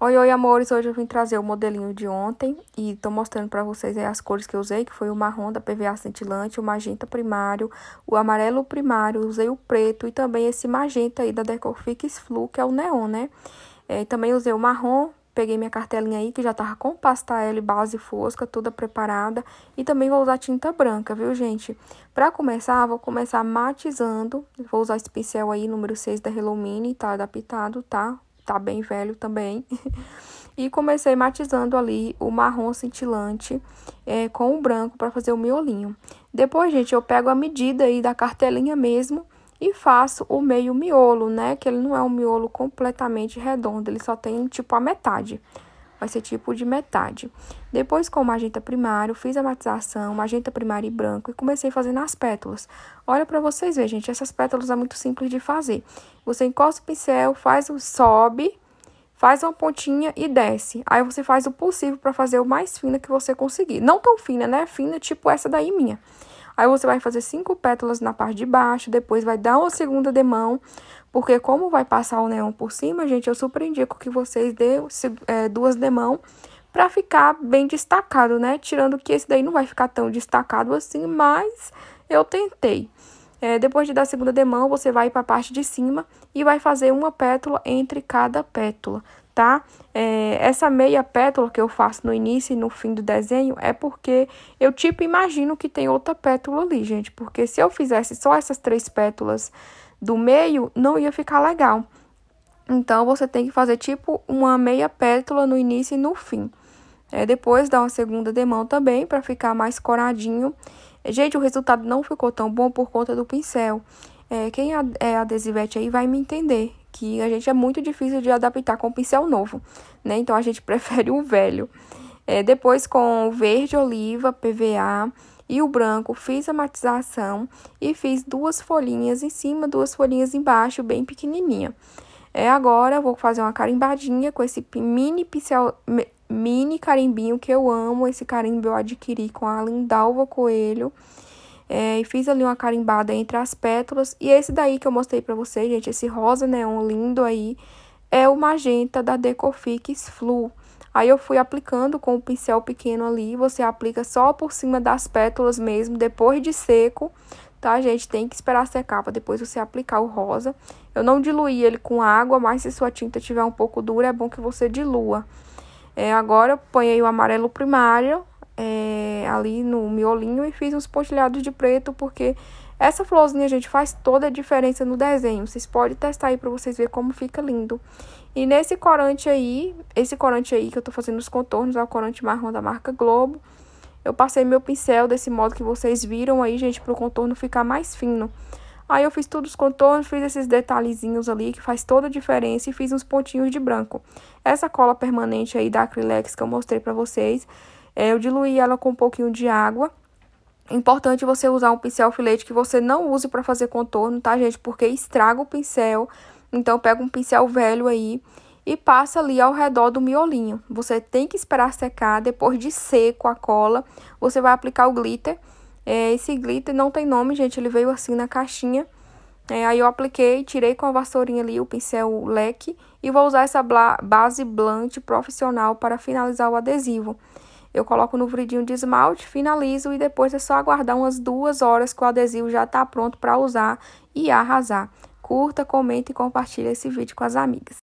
Oi, oi, amores! Hoje eu vim trazer o modelinho de ontem e tô mostrando pra vocês as cores que eu usei, que foi o marrom da PVA cintilante, o magenta primário, o amarelo primário, usei o preto e também esse magenta aí da Decor Fix Flu, que é o neon, né? É, também usei o marrom, peguei minha cartelinha aí, que já tava com pastel e base fosca, toda preparada. E também vou usar tinta branca, viu, gente? Pra começar, vou começar matizando, vou usar esse pincel aí, número 6 da Hello Mini, tá adaptado, tá? tá bem velho também. e comecei matizando ali o marrom cintilante é, com o branco para fazer o miolinho. Depois, gente, eu pego a medida aí da cartelinha mesmo e faço o meio miolo, né? Que ele não é um miolo completamente redondo, ele só tem tipo a metade vai ser tipo de metade. Depois, com o magenta primário, fiz a matização, magenta primário e branco e comecei fazendo as pétalas. Olha para vocês verem, gente, essas pétalas é muito simples de fazer. Você encosta o pincel, faz o sobe, faz uma pontinha e desce. Aí você faz o possível para fazer o mais fina que você conseguir. Não tão fina, né? Fina, tipo essa daí minha. Aí você vai fazer cinco pétalas na parte de baixo, depois vai dar uma segunda demão, porque como vai passar o neon por cima, gente, eu super indico que vocês dêem é, duas demão para ficar bem destacado, né? Tirando que esse daí não vai ficar tão destacado assim, mas eu tentei. É, depois de dar a segunda demão, você vai para a parte de cima e vai fazer uma pétala entre cada pétala tá? É, essa meia pétala que eu faço no início e no fim do desenho é porque eu tipo imagino que tem outra pétala ali, gente, porque se eu fizesse só essas três pétalas do meio, não ia ficar legal. Então, você tem que fazer tipo uma meia pétala no início e no fim. É, depois dá uma segunda demão também para ficar mais coradinho. Gente, o resultado não ficou tão bom por conta do pincel. É, quem é adesivete aí vai me entender que a gente é muito difícil de adaptar com o pincel novo, né? Então a gente prefere o velho. É, depois com o verde oliva, PVA e o branco, fiz a matização e fiz duas folhinhas em cima, duas folhinhas embaixo, bem pequenininha. É, agora vou fazer uma carimbadinha com esse mini pincel, mini carimbinho que eu amo. Esse carimbo eu adquiri com a Lindalva Coelho. É, e fiz ali uma carimbada entre as pétalas. E esse daí que eu mostrei pra vocês, gente, esse rosa neon lindo aí, é o magenta da Decofix Flu. Aí eu fui aplicando com o um pincel pequeno ali, você aplica só por cima das pétalas mesmo, depois de seco, tá, gente? Tem que esperar secar para depois você aplicar o rosa. Eu não diluí ele com água, mas se sua tinta tiver um pouco dura, é bom que você dilua. É, agora eu ponho o amarelo primário, é, ali no miolinho e fiz uns pontilhados de preto, porque essa florzinha, gente, faz toda a diferença no desenho. Vocês podem testar aí pra vocês verem como fica lindo. E nesse corante aí, esse corante aí que eu tô fazendo os contornos, é o corante marrom da marca Globo. Eu passei meu pincel desse modo que vocês viram aí, gente, pro contorno ficar mais fino. Aí eu fiz todos os contornos, fiz esses detalhezinhos ali que faz toda a diferença e fiz uns pontinhos de branco. Essa cola permanente aí da Acrylex que eu mostrei pra vocês é, eu diluí ela com um pouquinho de água. Importante você usar um pincel filete que você não use para fazer contorno, tá, gente? Porque estraga o pincel. Então, pega um pincel velho aí e passa ali ao redor do miolinho. Você tem que esperar secar. Depois de seco a cola, você vai aplicar o glitter. É, esse glitter não tem nome, gente. Ele veio assim na caixinha. É, aí eu apliquei, tirei com a vassourinha ali o pincel leque e vou usar essa base blunt profissional para finalizar o adesivo. Eu coloco no vidrinho de esmalte, finalizo e depois é só aguardar umas duas horas que o adesivo já está pronto para usar e arrasar. Curta, comente e compartilhe esse vídeo com as amigas.